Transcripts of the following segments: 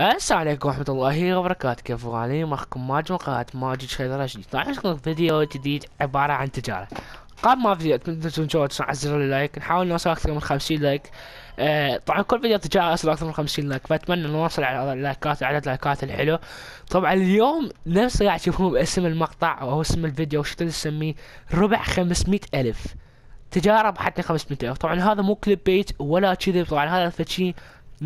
السلام عليكم ورحمة الله وبركاته كيف حالكم معكم ماجد من قناة ماجد شيدر رشدي طبعا عندكم فيديو جديد عبارة عن تجارة قبل ما فيديو تنسون تشوفوا على زر اللايك نحاول نوصل أكثر من خمسين لايك آه، طبعا كل فيديو تجارة أصل أكثر من خمسين لايك فأتمنى نوصل على اللايكات عدد اللايكات الحلو طبعا اليوم نفس قاعد تشوفون باسم المقطع أو اسم الفيديو وش تسميه ربع خمسمية ألف تجارة بحتى 500 ألف طبعا هذا مو كليب بيت ولا كذب طبعا هذا فد 100%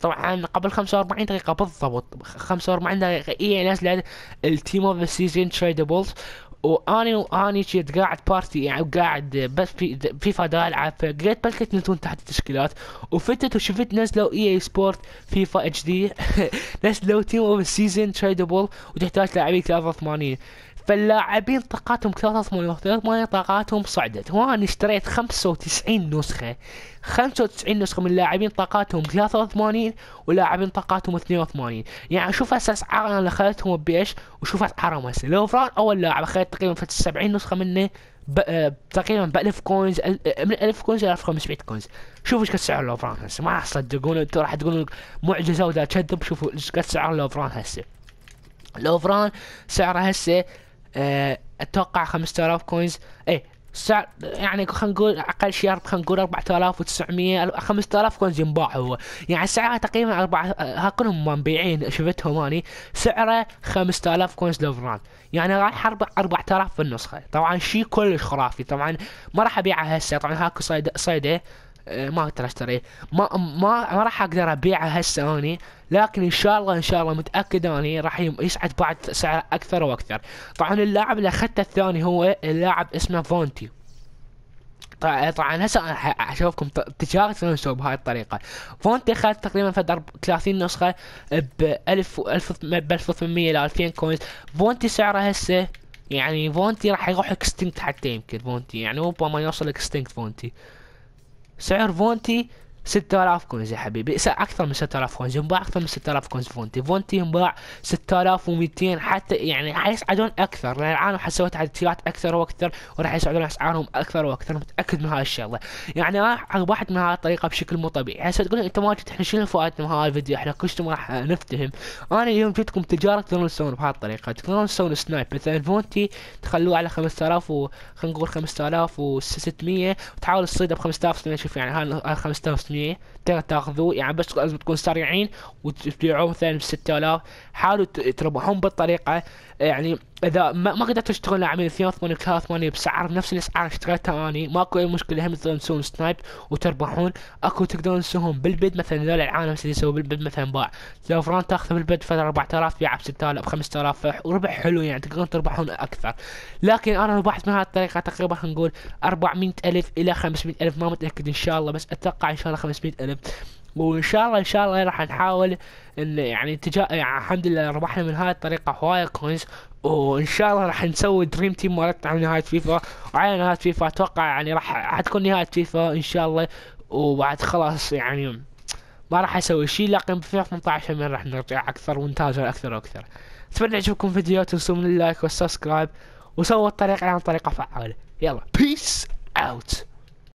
طبعا قبل 45 دقيقة بالضبط 45 دقيقة إي نزلت التيم أوف ذا سيزون تريدبلز واني واني كنت قاعد بارتي يعني قاعد بس في فيفا دا العب فقريت بلكي تنتون تحت التشكيلات وفتت وشفت نزلوا اي اي سبورت فيفا اتش دي نزلوا تيم اوف سيزون تريدبل وتحتاج لاعبين 83 فاللاعبين طاقاتهم كثرت 88 طاقاتهم صعدت وانا اشتريت 95 نسخة 95 نسخة من لاعبين طاقاتهم 83 ولاعبين طاقاتهم 82 يعني شوف هسه اسعار انا اللي اخذتهم بايش وشوف اسعارهم هسه لو فران اول لاعب اخذت تقريبا 70 نسخة منه آه، تقريبا ب 1000 كوينز من 1000 كوينز الى 1500 كوينز شوفوا ايش قد سعر لوفران هسه ما راح تصدقون انتم راح تقولون معجزه واذا كذب شوفوا ايش قد سعر لوفران هسه لوفران سعره هسه آه، اتوقع 5000 كوينز اي سعر يعني خلينا نقول اقل شيء خلينا نقول 4900 5000 كوينز ينباع هو يعني سعرها تقريبا اربع آه، ها كلهم مبيعين شفتهم اني سعره 5000 كوينز لوفران يعني راح 4000 في النسخه طبعا شيء كلش خرافي طبعا ما راح ابيعها هسه طبعا هاكو صيده صيده إيه، ما اقدر اشتريه ما ما ما راح اقدر ابيعه هسه اني لكن ان شاء الله ان شاء الله متاكد اني راح يسعد بعد سعر اكثر واكثر طبعا اللاعب اللي اخذته الثاني هو اللاعب اسمه فونتي طبعا إيه، هسه اشوفكم تجاره شلون بهاي الطريقه فونتي اخذ تقريبا فد 30 نسخه ب 1000 ب 1800 ل 2000 كوينز فونتي سعره هسه يعني فونتي راح يروح اكستنكت حتى يمكن فونتي يعني ربما يوصل اكستنكت فونتي سعر فونتي 6000 كونز يا حبيبي اكثر من 6000 كونز ينباع اكثر من 6000 كونز فونتي فونتي ينباع 6200 حتى يعني حيصعدون اكثر لان العالم حسوت عدتيات اكثر واكثر وراح يصعدون اسعارهم اكثر واكثر متاكد من هاي الشغله يعني راح اصبحت من هاي الطريقه بشكل مو طبيعي يعني هسه تقول انت ما جيت احنا شنو فائدتنا من هاي الفيديو احنا كلش راح نفتهم انا اليوم جبتكم تجاره تقدرون تسوون بهاي الطريقه تقدرون تسوون سنايب مثلا فونتي تخلوه على 5000 و خلينا نقول 5600 وتحاول تصيده ب 5000 شوف يعني هذا 5000 ليه تقدر تاخذوه يعني بس لازم تكون سريعين وتبيعوه مثلا ب 6000 حاولوا تربحون بالطريقه يعني اذا ما, ما قدرت تشترون لاعبين اثنين ثمانية بسعر نفس الاسعار اشتريتها اني ماكو اي مشكله هم تقدرون تسوون سنايب وتربحون اكو تقدرون تسوون بالبيد مثلا ذول العالم اللي يسوون بالبيد مثلا باع لو فران تاخذه بالبيد فتره 4000 بيعه ب 6000 5000 وربح حلو يعني تقدرون تربحون اكثر لكن انا ربحت من هالطريقه الطريقه تقريبا نقول 400000 الى 500000 ما متاكد ان شاء الله بس اتوقع ان شاء الله 500000 وان شاء الله ان شاء الله راح نحاول ان يعني تجا يعني الحمد لله ربحنا من هاي الطريقه هواي كوينز وان شاء الله راح نسوي دريم تيم مالتنا على نهايه فيفا وعلى نهايه فيفا اتوقع يعني راح حتكون نهايه فيفا ان شاء الله وبعد خلاص يعني ما راح اسوي شيء لكن في 18 من راح نرجع اكثر ونتاجر اكثر واكثر اتمنى يعجبكم فيديو تنسوا من اللايك والسبسكرايب وسووا الطريقه عن طريقه فعاله يلا بيس اوت